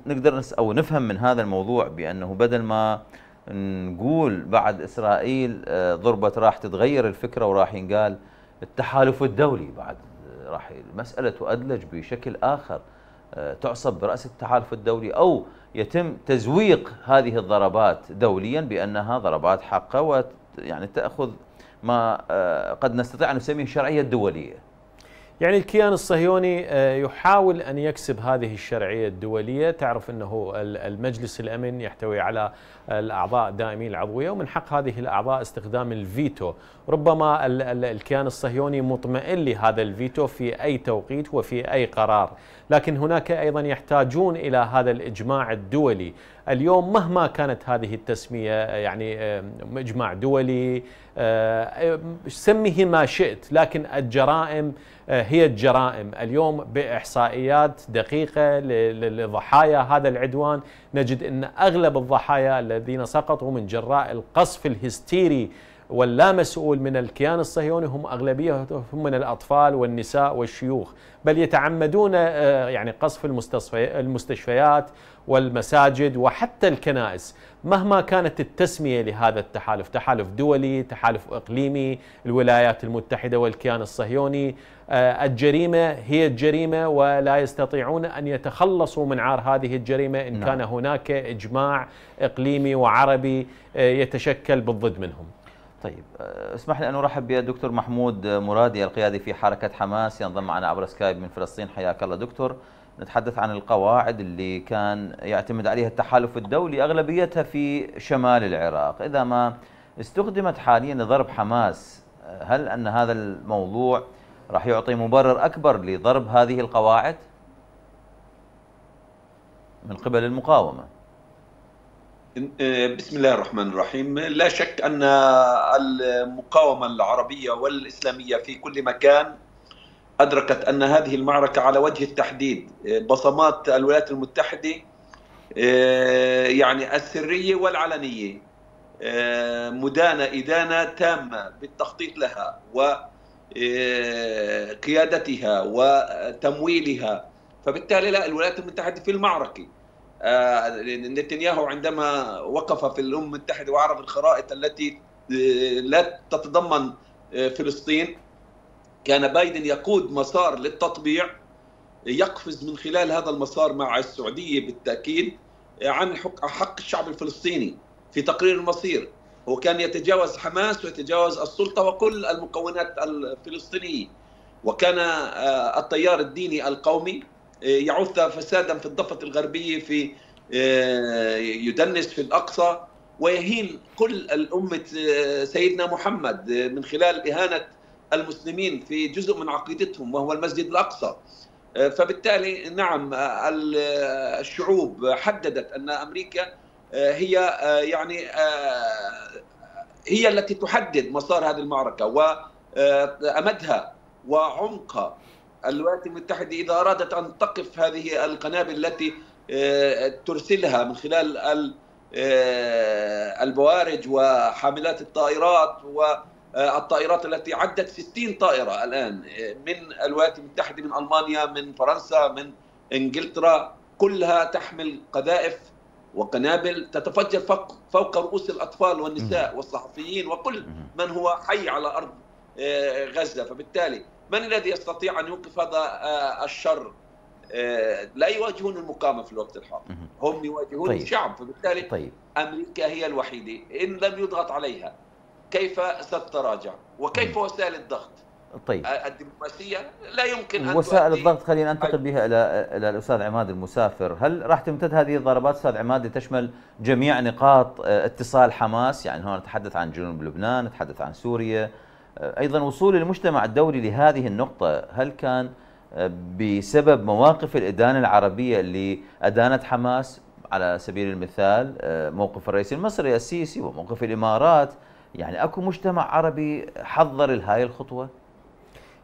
نقدر أو نفهم من هذا الموضوع بأنه بدل ما نقول بعد اسرائيل آه، ضربت راح تتغير الفكره وراح ينقال التحالف الدولي بعد آه، راح المساله تؤدلج بشكل اخر آه، تعصب براس التحالف الدولي او يتم تزويق هذه الضربات دوليا بانها ضربات حقه ويعني تاخذ ما قد نستطيع ان نسميه الشرعيه الدوليه يعني الكيان الصهيوني آه، يحاول ان يكسب هذه الشرعيه الدوليه، تعرف انه المجلس الامن يحتوي على الاعضاء دائمي العضويه ومن حق هذه الاعضاء استخدام الفيتو، ربما الكيان الصهيوني مطمئن لهذا الفيتو في اي توقيت وفي اي قرار، لكن هناك ايضا يحتاجون الى هذا الاجماع الدولي، اليوم مهما كانت هذه التسميه آه، يعني اجماع دولي آه، سمه ما شئت، لكن الجرائم آه، هي الجرائم اليوم بإحصائيات دقيقة لضحايا هذا العدوان نجد أن أغلب الضحايا الذين سقطوا من جراء القصف الهستيري واللا مسؤول من الكيان الصهيوني هم أغلبيتهم من الأطفال والنساء والشيوخ بل يتعمدون آه، يعني قصف المستشفيات والمساجد وحتى الكنائس مهما كانت التسمية لهذا التحالف تحالف دولي تحالف إقليمي الولايات المتحدة والكيان الصهيوني آه، الجريمة هي الجريمة ولا يستطيعون أن يتخلصوا من عار هذه الجريمة إن نعم. كان هناك إجماع إقليمي وعربي آه، يتشكل بالضد منهم طيب آه، اسمح لي أن أرحب بالدكتور محمود مرادي القيادي في حركة حماس ينضم معنا عبر سكايب من فلسطين حياك الله دكتور نتحدث عن القواعد اللي كان يعتمد عليها التحالف الدولي أغلبيتها في شمال العراق إذا ما استخدمت حاليا لضرب حماس آه، هل أن هذا الموضوع راح يعطي مبرر أكبر لضرب هذه القواعد من قبل المقاومة؟ آه، بسم الله الرحمن الرحيم لا شك أن المقاومة العربية والإسلامية في كل مكان أدركت أن هذه المعركة على وجه التحديد آه، بصمات الولايات المتحدة آه، يعني السرية والعلنية مدانة إدانة تامة بالتخطيط لها وقيادتها وتمويلها فبالتالي لا الولايات المتحدة في المعركة آه، نتنياهو عندما وقف في الامم المتحده وعرض الخرائط التي آه، لا تتضمن آه، فلسطين كان بايدن يقود مسار للتطبيع يقفز من خلال هذا المسار مع السعوديه بالتاكيد عن حق الشعب الفلسطيني في تقرير المصير هو كان يتجاوز حماس ويتجاوز السلطه وكل المكونات الفلسطينيه وكان التيار الديني القومي آه، يعث فسادا في الضفة الغربية في آه، يدنس في الأقصى ويهين كل الأمة آه، سيدنا محمد من خلال إهانة المسلمين في جزء من عقيدتهم وهو المسجد الأقصى فبالتالي نعم الشعوب حددت أن أمريكا هي يعني هي التي تحدد مسار هذه المعركة وأمدها وعمقها الولايات المتحدة إذا أرادت أن تقف هذه القنابل التي آه، ترسلها من خلال آه، البوارج وحاملات الطائرات والطائرات آه، التي عدت 60 طائرة الآن من الولايات المتحدة من ألمانيا من فرنسا من إنجلترا كلها تحمل قذائف وقنابل تتفجر فوق, فوق رؤوس الأطفال والنساء والصحفيين وكل من هو حي على أرض غزة فبالتالي من الذي يستطيع أن يوقف هذا آه، الشر آه، لا يواجهون المقاومة في الوقت الحاضر هم يواجهون طيب. الشعب فبالتالي طيب. أمريكا هي الوحيدة إن لم يضغط عليها كيف ستتراجع وكيف وسائل الضغط طيب آه، الدبلوماسيه لا يمكن ان وسائل الضغط خلينا ننتقل بها الى الى الاستاذ عماد المسافر، هل راح تمتد هذه الضربات استاذ عماد لتشمل جميع نقاط اتصال حماس؟ يعني هون نتحدث عن جنوب لبنان، نتحدث عن سوريا، ايضا وصول المجتمع الدولي لهذه النقطه هل كان آه، بسبب مواقف الادانه العربيه اللي ادانت حماس على سبيل المثال آه، موقف الرئيس المصري السيسي وموقف الامارات يعني اكو مجتمع عربي حضر لهذه الخطوه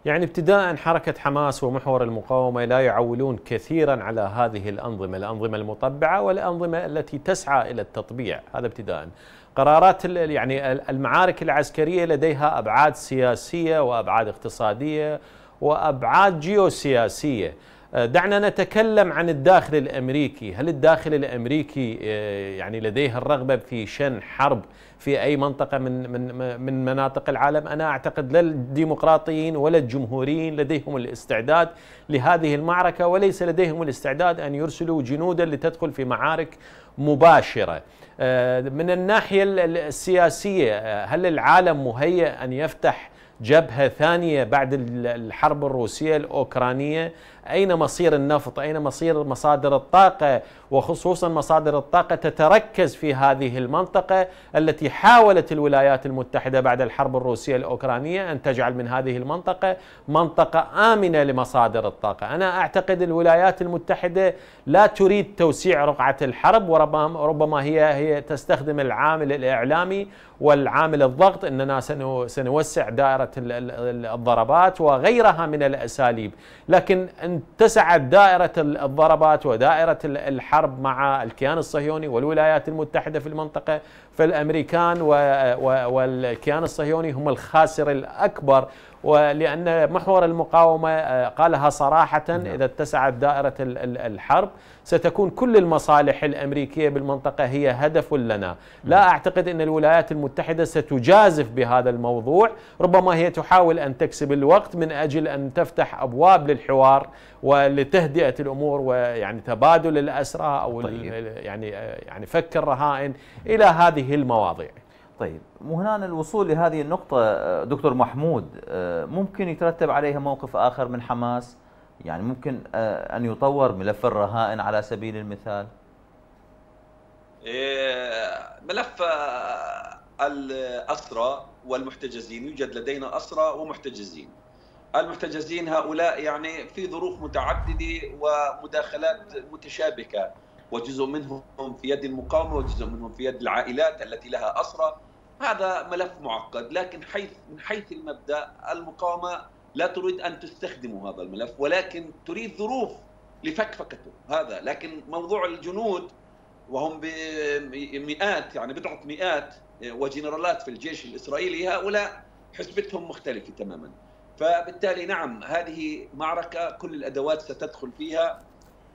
يعني ابتداء حركة حماس ومحور المقاومة لا يعولون كثيرا على هذه الأنظمة الأنظمة المطبعة والأنظمة التي تسعى إلى التطبيع هذا ابتداء قرارات يعني المعارك العسكريه لديها ابعاد سياسيه وابعاد اقتصاديه وابعاد جيوسياسيه آه، دعنا نتكلم عن الداخل الامريكي، هل الداخل الامريكي آه، يعني لديه الرغبه في شن حرب في اي منطقه من من من مناطق العالم؟ انا اعتقد لا الديمقراطيين ولا الجمهوريين لديهم الاستعداد لهذه المعركه وليس لديهم الاستعداد ان يرسلوا جنودا لتدخل في معارك مباشره. آه، من الناحية السياسية آه، هل العالم مهيئ أن يفتح جبهة ثانية بعد الحرب الروسية الأوكرانية أين مصير النفط أين مصير مصادر الطاقة وخصوصا مصادر الطاقة تتركز في هذه المنطقة التي حاولت الولايات المتحدة بعد الحرب الروسية الأوكرانية أن تجعل من هذه المنطقة منطقة آمنة لمصادر الطاقة أنا أعتقد الولايات المتحدة لا تريد توسيع رقعة الحرب وربما هي هي تستخدم العامل الإعلامي والعامل الضغط أننا سنوسع دائرة الضربات وغيرها من الأساليب لكن أن تسعت دائرة الضربات ودائرة الحرب مع الكيان الصهيوني والولايات المتحدة في المنطقة فالأمريكان والكيان الصهيوني هم الخاسر الأكبر ولأن محور المقاومة آه، قالها صراحة نعم. إذا اتسعت دائرة الحرب ستكون كل المصالح الأمريكية بالمنطقة هي هدف لنا نعم. لا أعتقد أن الولايات المتحدة ستجازف بهذا الموضوع ربما هي تحاول أن تكسب الوقت من أجل أن تفتح أبواب للحوار ولتهدئة الأمور ويعني تبادل الأسرى أو طيب. يعني آه، يعني فك الرهائن إلى هذه المواضيع طيب وهنا الوصول لهذه النقطة آه، دكتور محمود آه، ممكن يترتب عليها موقف آخر من حماس يعني ممكن آه، أن يطور ملف الرهائن على سبيل المثال إيه، ملف الأسرى والمحتجزين يوجد لدينا أسرى ومحتجزين المحتجزين هؤلاء يعني في ظروف متعددة ومداخلات متشابكة وجزء منهم في يد المقاومة وجزء منهم في يد العائلات التي لها أسرى هذا ملف معقد لكن حيث من حيث المبدا المقاومه لا تريد ان تستخدم هذا الملف ولكن تريد ظروف لفكفكته هذا لكن موضوع الجنود وهم بمئات يعني بضعه مئات آه، وجنرالات في الجيش الاسرائيلي هؤلاء حسبتهم مختلفه تماما فبالتالي نعم هذه معركه كل الادوات ستدخل فيها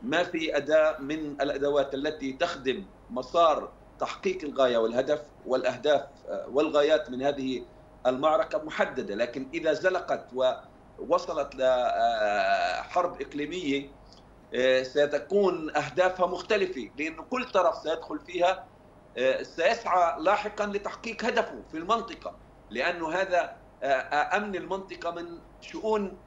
ما في اداه من الادوات التي تخدم مسار تحقيق الغايه والهدف والاهداف آه، والغايات من هذه المعركه محدده لكن اذا زلقت ووصلت لحرب آه، اقليميه آه، ستكون اهدافها مختلفه لان كل طرف سيدخل فيها سيسعى لاحقا لتحقيق هدفه في المنطقه لانه هذا امن المنطقه من شؤون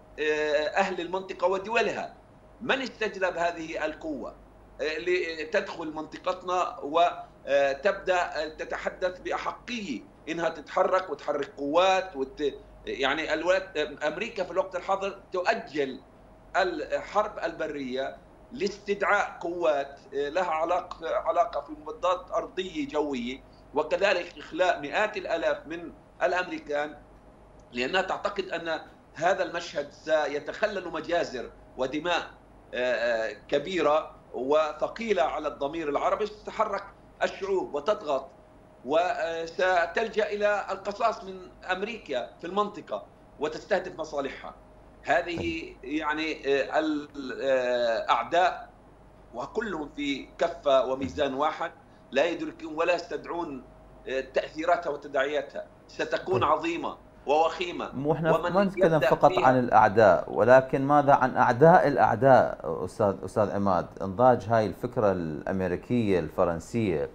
اهل المنطقه ودولها من استجلب هذه القوه لتدخل منطقتنا و آه، تبدا آه، تتحدث باحقيه انها تتحرك وتحرك قوات وت... يعني الولايات آه، امريكا في الوقت الحاضر تؤجل الحرب البريه لاستدعاء قوات لها علاقه علاقه في مضادات ارضيه جويه وكذلك اخلاء مئات الالاف من الامريكان لانها تعتقد ان هذا المشهد سيتخلل مجازر ودماء كبيره وثقيله على الضمير العربي تتحرك الشعوب وتضغط وستلجا الى القصاص من امريكا في المنطقه وتستهدف مصالحها هذه يعني آه، الاعداء وكلهم في كفه وميزان واحد لا يدركون ولا يستدعون آه، تاثيراتها وتداعياتها ستكون طيب. عظيمه ووخيمة مو احنا ما نتكلم فقط عن الأعداء ولكن ماذا عن أعداء الأعداء أستاذ أستاذ عماد إنضاج هاي الفكرة الأمريكية الفرنسية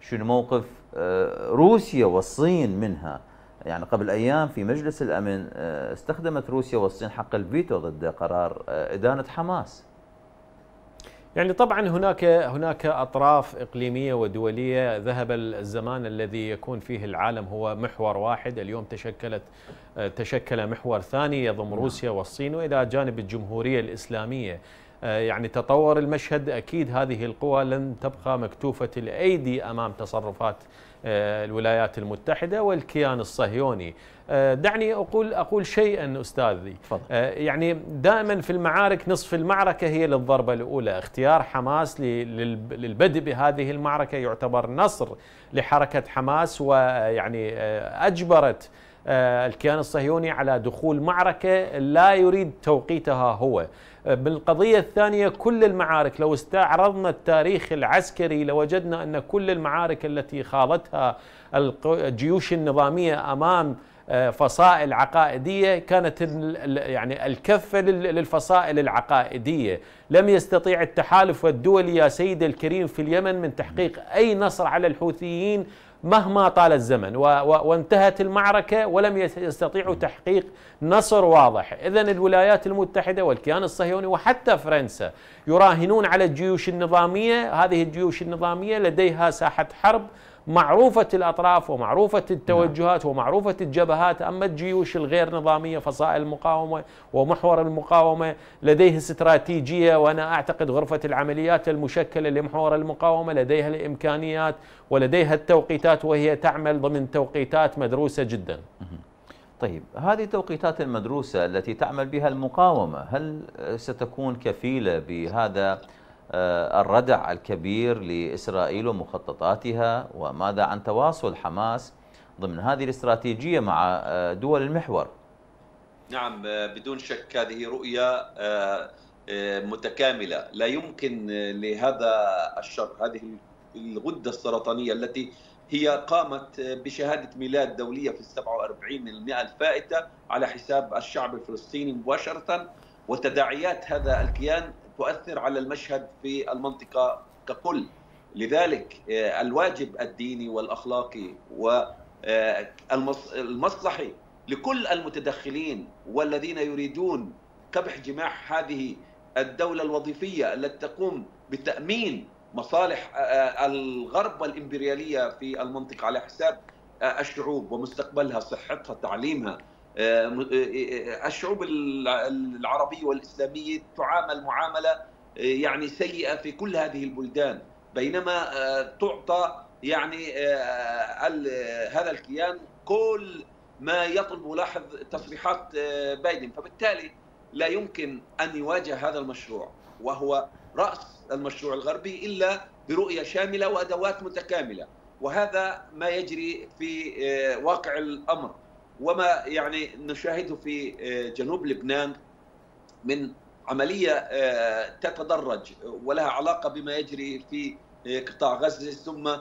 شنو موقف آه، روسيا والصين منها يعني قبل أيام في مجلس الأمن آه، استخدمت روسيا والصين حق الفيتو ضد قرار آه، إدانة حماس يعني طبعا هناك هناك اطراف اقليميه ودوليه ذهب الزمان الذي يكون فيه العالم هو محور واحد اليوم تشكلت تشكل محور ثاني يضم نعم. روسيا والصين والى جانب الجمهوريه الاسلاميه آه، يعني تطور المشهد اكيد هذه القوى لن تبقى مكتوفه الايدي امام تصرفات آه، الولايات المتحدة والكيان الصهيوني آه، دعني أقول, أقول شيئا أستاذي فضل. آه، يعني دائما في المعارك نصف المعركة هي للضربة الأولى اختيار حماس للبدء بهذه المعركة يعتبر نصر لحركة حماس ويعني أجبرت آه، الكيان الصهيوني على دخول معركة لا يريد توقيتها هو آه، بالقضية الثانية كل المعارك لو استعرضنا التاريخ العسكري لوجدنا أن كل المعارك التي خاضتها الجيوش النظامية أمام آه، فصائل عقائدية كانت يعني الكفة للفصائل العقائدية لم يستطيع التحالف الدولي يا سيد الكريم في اليمن من تحقيق أي نصر على الحوثيين مهما طال الزمن وانتهت المعركة ولم يستطيعوا تحقيق نصر واضح إذا الولايات المتحدة والكيان الصهيوني وحتى فرنسا يراهنون على الجيوش النظامية هذه الجيوش النظامية لديها ساحة حرب معروفة الأطراف ومعروفة التوجهات ومعروفة الجبهات أما الجيوش الغير نظامية فصائل المقاومة ومحور المقاومة لديه استراتيجية وأنا أعتقد غرفة العمليات المشكلة لمحور المقاومة لديها الإمكانيات ولديها التوقيتات وهي تعمل ضمن توقيتات مدروسة جدا طيب هذه التوقيتات المدروسة التي تعمل بها المقاومة هل ستكون كفيلة بهذا آه، الردع الكبير لإسرائيل ومخططاتها وماذا عن تواصل حماس ضمن هذه الاستراتيجية مع آه، دول المحور نعم آه، بدون شك هذه رؤية متكاملة لا يمكن لهذا الشر هذه الغدة السرطانية التي هي قامت بشهادة ميلاد دولية في 47 من المئة الفائتة على حساب الشعب الفلسطيني مباشرة وتداعيات هذا الكيان تؤثر على المشهد في المنطقه ككل لذلك آه، الواجب الديني والاخلاقي والمصلحي آه، لكل المتدخلين والذين يريدون كبح جماح هذه الدوله الوظيفيه التي تقوم بتامين مصالح آه، الغرب والامبرياليه في المنطقه على حساب الشعوب ومستقبلها صحتها تعليمها آه، آه، آه، الشعوب العربية والإسلامية تعامل معاملة يعني سيئة في كل هذه البلدان بينما تعطى يعني هذا الكيان كل ما يطلب لاحظ تصريحات بايدن فبالتالي لا يمكن أن يواجه هذا المشروع وهو رأس المشروع الغربي إلا برؤية شاملة وأدوات متكاملة وهذا ما يجري في واقع الأمر وما يعني نشاهده في آه، جنوب لبنان من عملية آه، تتدرج ولها علاقة بما يجري في آه، قطاع غزة ثم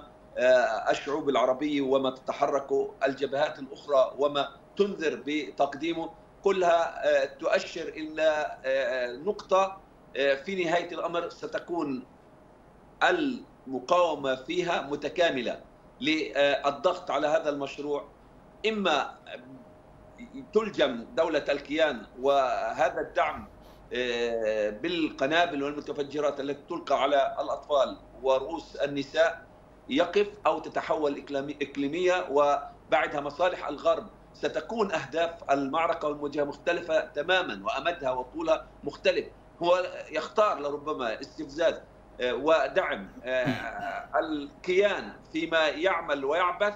الشعوب العربية وما تتحرك الجبهات الأخرى وما تنذر بتقديمه كلها تؤشر إلى نقطة في نهاية الأمر ستكون المقاومة فيها متكاملة للضغط على هذا المشروع اما تلجم دوله الكيان وهذا الدعم آه، بالقنابل والمتفجرات التي تلقى على الاطفال ورؤوس النساء يقف او تتحول اقليميه وبعدها مصالح الغرب ستكون اهداف المعركه والمواجهه مختلفه تماما وامدها وطولها مختلف هو يختار لربما استفزاز آه، ودعم آه، الكيان فيما يعمل ويعبث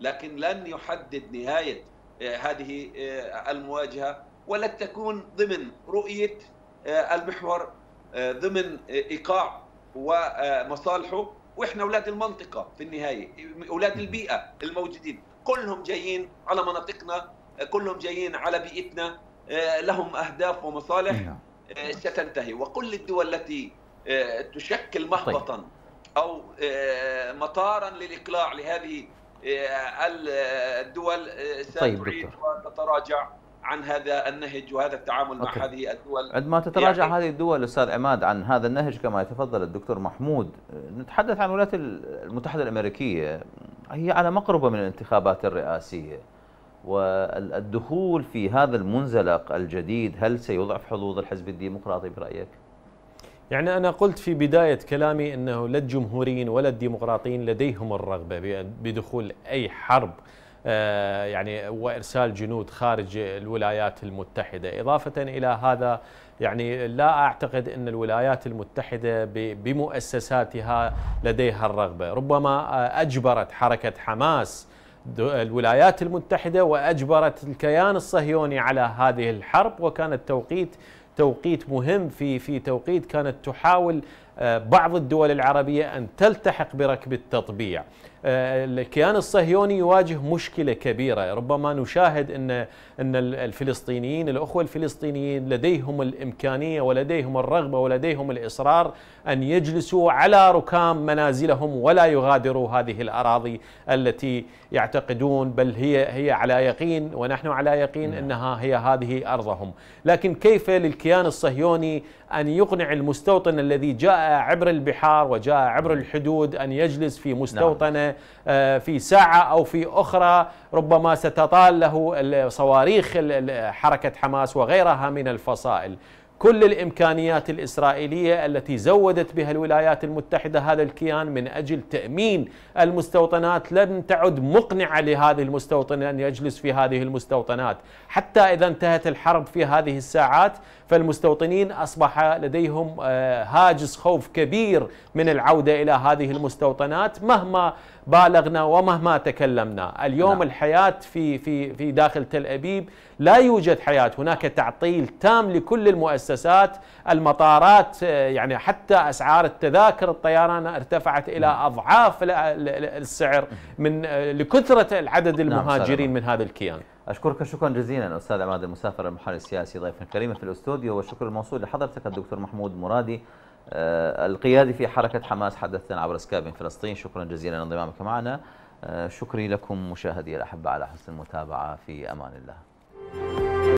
لكن لن يحدد نهاية آه، هذه آه، المواجهة ولن تكون ضمن رؤية آه، المحور ضمن إيقاع ومصالحه واحنا اولاد المنطقه في النهايه اولاد البيئه الموجودين كلهم جايين على مناطقنا كلهم جايين على بيئتنا لهم اهداف ومصالح نعم. ستنتهي وكل الدول التي تشكل طيب. محبطا او مطارا للاقلاع لهذه آه، آه، الدول آه، ستعيد طيب، وتتراجع عن هذا النهج وهذا التعامل أوكي. مع هذه الدول عندما تتراجع يعني... هذه الدول استاذ عماد عن هذا النهج كما يتفضل الدكتور محمود نتحدث عن الولايات المتحده الامريكيه هي على مقربه من الانتخابات الرئاسيه والدخول في هذا المنزلق الجديد هل سيضعف حظوظ الحزب الديمقراطي برايك؟ يعني أنا قلت في بداية كلامي أنه لا الجمهوريين ولا الديمقراطيين لديهم الرغبة بدخول أي حرب آه، يعني وارسال جنود خارج الولايات المتحده، اضافه الى هذا يعني لا اعتقد ان الولايات المتحده بمؤسساتها لديها الرغبه، ربما آه، اجبرت حركه حماس الولايات المتحده واجبرت الكيان الصهيوني على هذه الحرب وكان التوقيت توقيت مهم في في توقيت كانت تحاول آه، بعض الدول العربيه ان تلتحق بركب التطبيع آه، الكيان الصهيوني يواجه مشكله كبيره ربما نشاهد ان ان الفلسطينيين الاخوه الفلسطينيين لديهم الامكانيه ولديهم الرغبه ولديهم الاصرار ان يجلسوا على ركام منازلهم ولا يغادروا هذه الاراضي التي يعتقدون بل هي هي على يقين ونحن على يقين نعم. انها هي هذه ارضهم لكن كيف للكيان الصهيوني ان يقنع المستوطن الذي جاء عبر البحار وجاء عبر الحدود ان يجلس في مستوطنه نعم. آه، في ساعة أو في أخرى ربما ستطال له صواريخ حركة حماس وغيرها من الفصائل كل الامكانيات الاسرائيليه التي زودت بها الولايات المتحده هذا الكيان من اجل تامين المستوطنات لن تعد مقنعه لهذه المستوطن ان يجلس في هذه المستوطنات، حتى اذا انتهت الحرب في هذه الساعات فالمستوطنين أصبح لديهم آه، هاجس خوف كبير من العودة إلى هذه المستوطنات مهما بالغنا ومهما تكلمنا اليوم لا. نعم. الحياة في, في, في داخل تل أبيب لا يوجد حياة هناك تعطيل تام لكل المؤسسات المطارات آه، يعني حتى أسعار التذاكر الطيران ارتفعت إلى نعم. أضعاف السعر من آه، لكثرة العدد نعم، المهاجرين من هذا الكيان أشكرك شكرا جزيلا أستاذ عماد المسافر المحلل السياسي ضيفا كريما في الأستوديو والشكر الموصول لحضرتك الدكتور محمود مرادي آه، القيادي في حركة حماس حدثنا عبر سكايب من فلسطين شكرا جزيلا لانضمامك معنا آه، شكري لكم مشاهدي الأحبة على حسن المتابعة في أمان الله